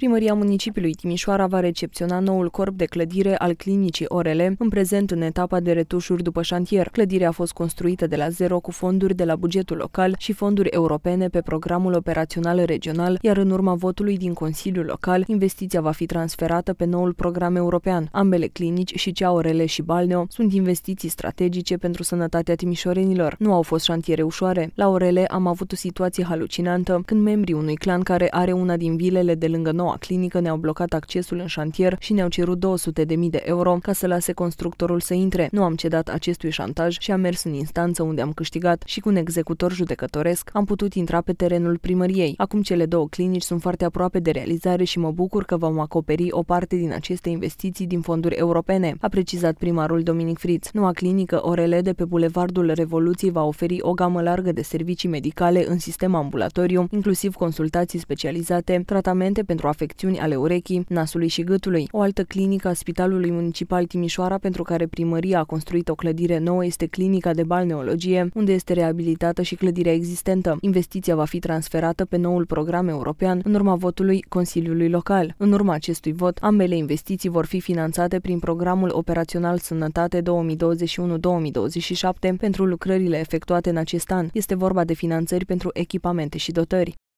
Primăria municipiului Timișoara va recepționa noul corp de clădire al clinicii Orele, în prezent în etapa de retușuri după șantier. Clădirea a fost construită de la zero cu fonduri de la bugetul local și fonduri europene pe programul operațional regional, iar în urma votului din Consiliul Local, investiția va fi transferată pe noul program european. Ambele clinici, și cea Orele și Balneo, sunt investiții strategice pentru sănătatea timișorenilor. Nu au fost șantiere ușoare. La Orele am avut o situație halucinantă când membrii unui clan care are una din vilele de lângă noua noua clinică ne-au blocat accesul în șantier și ne-au cerut 200.000 de euro ca să lase constructorul să intre. Nu am cedat acestui șantaj și am mers în instanță unde am câștigat și cu un executor judecătoresc am putut intra pe terenul primăriei. Acum cele două clinici sunt foarte aproape de realizare și mă bucur că vom acoperi o parte din aceste investiții din fonduri europene, a precizat primarul Dominic Fritz. Noua clinică Orele de pe Bulevardul Revoluției va oferi o gamă largă de servicii medicale în sistem ambulatoriu, inclusiv consultații specializate, tratamente pentru a afecțiuni ale urechii, nasului și gâtului. O altă clinică a Spitalului Municipal Timișoara, pentru care primăria a construit o clădire nouă, este clinica de balneologie, unde este reabilitată și clădirea existentă. Investiția va fi transferată pe noul program european în urma votului Consiliului Local. În urma acestui vot, ambele investiții vor fi finanțate prin programul operațional Sănătate 2021-2027 pentru lucrările efectuate în acest an. Este vorba de finanțări pentru echipamente și dotări.